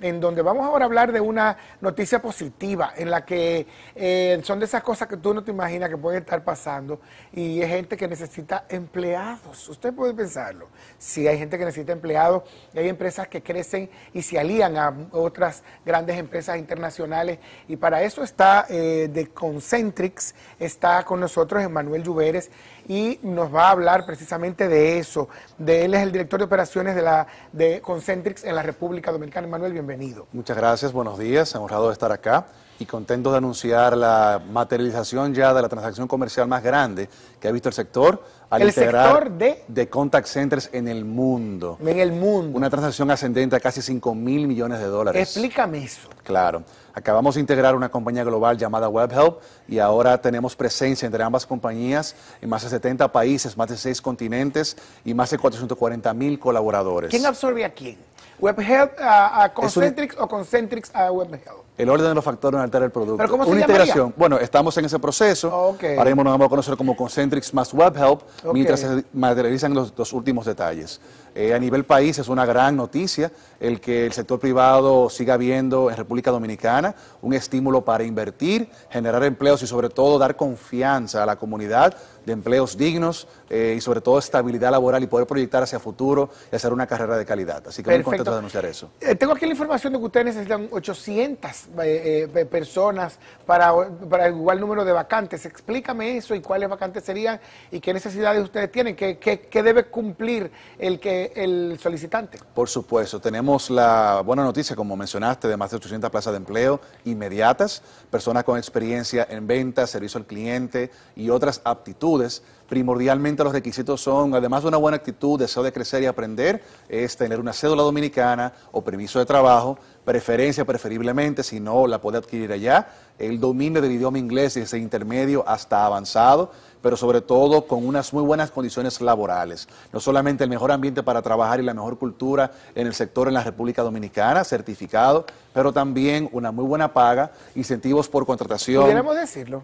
en donde vamos ahora a hablar de una noticia positiva, en la que eh, son de esas cosas que tú no te imaginas que pueden estar pasando y es gente que necesita empleados. Usted puede pensarlo. Si sí, hay gente que necesita empleados, hay empresas que crecen y se alían a otras grandes empresas internacionales y para eso está de eh, Concentrix, está con nosotros Emanuel Lluveres y nos va a hablar precisamente de eso. De él es el director de operaciones de, la, de Concentrix en la República Dominicana. Manuel, bienvenido. Muchas gracias, buenos días, honrado de estar acá y contentos de anunciar la materialización ya de la transacción comercial más grande que ha visto el sector al el integrar de... de... contact centers en el mundo. En el mundo. Una transacción ascendente a casi 5 mil millones de dólares. Explícame eso. Claro. Acabamos de integrar una compañía global llamada WebHelp y ahora tenemos presencia entre ambas compañías en más de 70 países, más de 6 continentes y más de 440 mil colaboradores. ¿Quién absorbe a quién? ¿WebHelp a, Concentrix o Concentrix a WebHelp? El orden de los factores no altera el producto. ¿Pero Una integración. Bueno, estamos en ese proceso. Ah, Ahora nos vamos a conocer como Concentrix más Web Help, mientras se materializan los, últimos detalles. Eh, a nivel país es una gran noticia el que el sector privado siga viendo en República Dominicana un estímulo para invertir, generar empleos y sobre todo dar confianza a la comunidad de empleos dignos eh, y sobre todo estabilidad laboral y poder proyectar hacia futuro y hacer una carrera de calidad. Así que muy contento de anunciar eso. Eh, tengo aquí la información de que ustedes necesitan 800 eh, personas para, para igual número de vacantes. Explícame eso y cuáles vacantes serían y qué necesidades ustedes tienen, qué, qué, qué debe cumplir el, que, el solicitante. Por supuesto, tenemos la buena noticia, como mencionaste, de más de 800 plazas de empleo inmediatas, personas con experiencia en venta, servicio al cliente y otras aptitudes. Primordialmente los requisitos son, además de una buena actitud, deseo de crecer y aprender, es tener una cédula dominicana o permiso de trabajo, preferencia preferiblemente, si no la puede adquirir allá, el dominio del idioma inglés desde intermedio hasta avanzado, pero sobre todo con unas muy buenas condiciones laborales. No solamente el mejor ambiente para trabajar y la mejor cultura en el sector en la República Dominicana, certificado, pero también una muy buena paga, incentivos por contratación. ¿Queremos decirlo?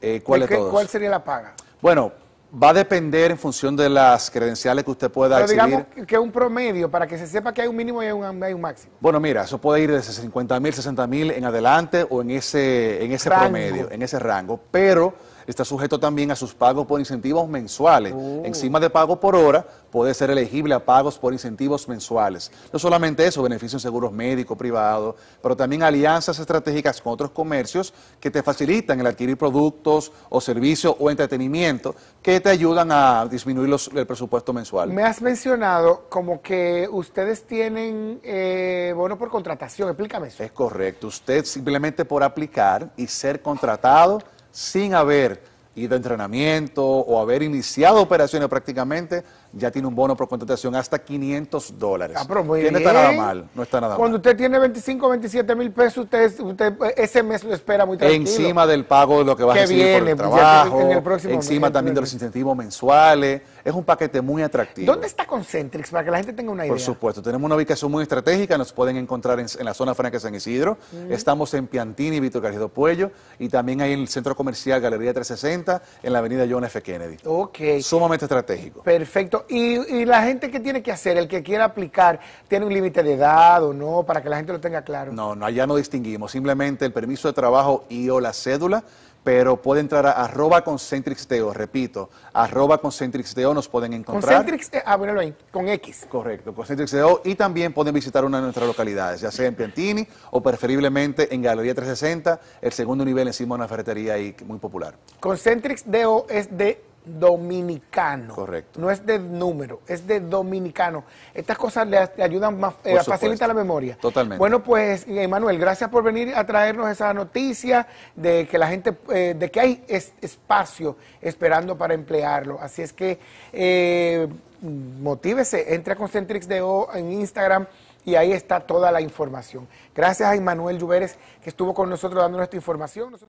Eh, ¿cuál, ¿Cuál sería la paga? Bueno, Va a depender en función de las credenciales que usted pueda Pero digamos que es un promedio, para que se sepa que hay un mínimo y hay un, máximo. Bueno, mira, eso puede ir desde 50 mil, 60 mil en adelante o en ese, en ese promedio, en ese rango. Pero está sujeto también a sus pagos por incentivos mensuales. Oh. Encima de pago por hora, puede ser elegible a pagos por incentivos mensuales. No solamente eso, beneficios en seguros médicos, privados, pero también alianzas estratégicas con otros comercios que te facilitan el adquirir productos o servicios o entretenimiento que ayudan a disminuir los, el presupuesto mensual? Me has mencionado como que ustedes tienen eh, por contratación. Explícame eso. Es correcto. Usted simplemente por aplicar y ser contratado sin haber ir de entrenamiento o haber iniciado operaciones prácticamente, ya tiene un bono por contratación hasta 500 dólares. Ah, pero muy bien. No está nada mal, no está nada mal. Cuando usted tiene 25, 27 mil pesos, usted, usted, ese mes lo espera muy tranquilo. Encima del pago de lo que va a recibir por el trabajo, en el próximo encima también de los incentivos mensuales es un paquete muy atractivo. ¿Dónde está Concentrix? Para que la gente tenga una idea. Por supuesto, tenemos una ubicación muy estratégica, nos pueden encontrar en, la zona franca de San Isidro, estamos en Piantini, Víctor Garrido Puello, y también hay el centro comercial Galería 360, en la avenida John F. Kennedy. Ok. Sumamente estratégico. Perfecto. ¿Y, la gente qué tiene que hacer? El que quiera aplicar, ¿tiene un límite de edad o no? Para que la gente lo tenga claro. No, no, allá no distinguimos, simplemente el permiso de trabajo y o la cédula pero puede entrar a arroba repito, arroba nos pueden encontrar. ah, con X. Correcto, concentricsteo, y también pueden visitar una de nuestras localidades, ya sea en Piantini o preferiblemente en Galería 360, el segundo nivel encima de una ferretería ahí muy popular. Concentricsteo es de dominicano. Correcto. No es de número, es de dominicano. Estas cosas le, ayudan más, eh, facilita la memoria. Totalmente. Bueno, pues, Emanuel, gracias por venir a traernos esa noticia de que la gente, eh, de que hay espacio esperando para emplearlo. Así es que eh, motívese, entre a Concentrix o en Instagram y ahí está toda la información. Gracias a Emanuel Lluveres que estuvo con nosotros dándonos esta información.